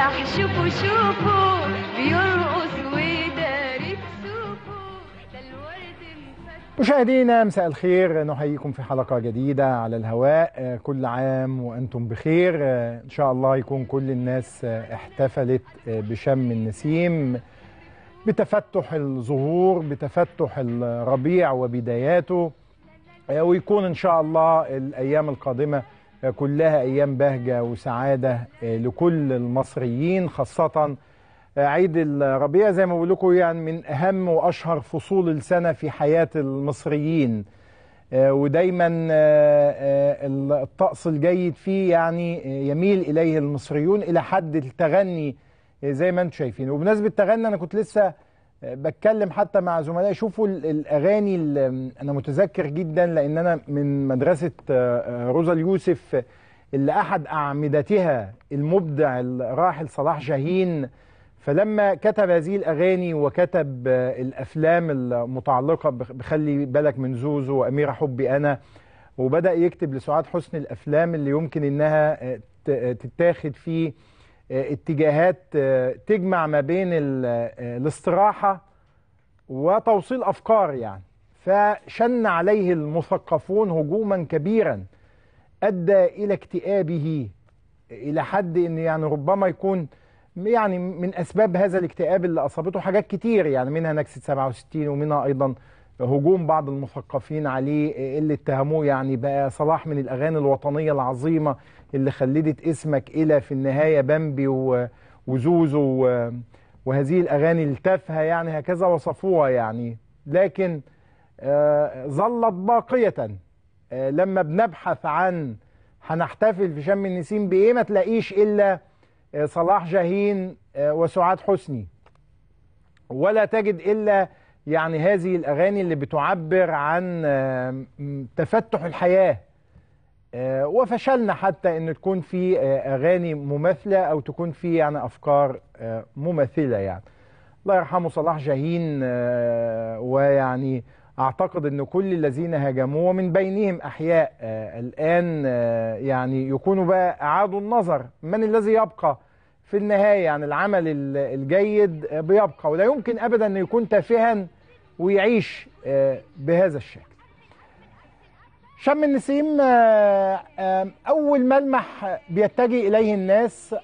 فرح شوفوا شوفوا بيرقص مشاهدينا مساء الخير نحييكم في حلقة جديدة على الهواء كل عام وأنتم بخير إن شاء الله يكون كل الناس احتفلت بشم النسيم بتفتح الزهور بتفتح الربيع وبداياته ويكون إن شاء الله الأيام القادمة كلها أيام بهجة وسعادة آه، لكل المصريين خاصة آه، عيد الربيع زي ما بقول لكم يعني من أهم وأشهر فصول السنة في حياة المصريين آه، ودايما الطقس الجيد فيه يعني يميل إليه المصريون إلى حد التغني زي ما انتم شايفين وبمناسبة التغني أنا كنت لسه بتكلم حتى مع زملائي شوفوا الاغاني اللي انا متذكر جدا لان انا من مدرسه آه، آه، روزا اليوسف اللي احد اعمدتها المبدع الراحل صلاح شاهين فلما كتب هذه الاغاني وكتب آه، الافلام المتعلقه بخلي بالك من زوزو واميره حبي انا وبدا يكتب لسعاد حسني الافلام اللي يمكن انها تتاخد فيه آه، اتجاهات آه، تجمع ما بين آه، الاستراحة وتوصيل أفكار يعني فشن عليه المثقفون هجوما كبيرا أدى إلى اكتئابه إلى حد أن يعني ربما يكون يعني من أسباب هذا الاكتئاب اللي أصابته حاجات كتير يعني منها نكسة 67 ومنها أيضا هجوم بعض المثقفين عليه اللي اتهموه يعني بقى صلاح من الاغاني الوطنيه العظيمه اللي خلدت اسمك الى في النهايه بامبي وزوزو وهذه الاغاني التافهه يعني هكذا وصفوها يعني لكن آه، ظلت باقيه آه، لما بنبحث عن هنحتفل في شم النسيم بايه ما تلاقيش الا آه، صلاح جاهين وسعاد حسني ولا تجد الا يعني هذه الأغاني اللي بتعبر عن آه، تفتح الحياة آه، وفشلنا حتى أن تكون في آه، أغاني مماثلة أو تكون في يعني أفكار مماثلة يعني الله يرحمه صلاح جاهين ويعني أعتقد أن كل الذين هاجموه ومن بينهم أحياء الآن يعني يكونوا بقى أعادوا النظر من الذي يبقى في النهاية يعني العمل الجيد بيبقى ولا يمكن أبدا أن يكون تافها ويعيش آه، بهذا الشكل شم النسيم آه، أول ملمح بيتجه إليه الناس